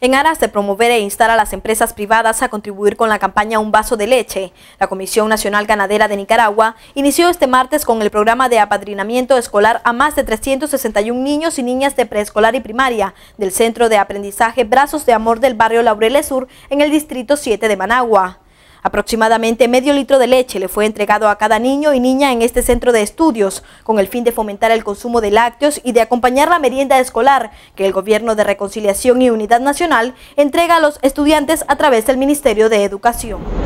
En aras de promover e instar a las empresas privadas a contribuir con la campaña Un vaso de leche, la Comisión Nacional Ganadera de Nicaragua inició este martes con el programa de apadrinamiento escolar a más de 361 niños y niñas de preescolar y primaria del Centro de Aprendizaje Brazos de Amor del barrio Laureles Sur en el Distrito 7 de Managua. Aproximadamente medio litro de leche le fue entregado a cada niño y niña en este centro de estudios, con el fin de fomentar el consumo de lácteos y de acompañar la merienda escolar que el Gobierno de Reconciliación y Unidad Nacional entrega a los estudiantes a través del Ministerio de Educación.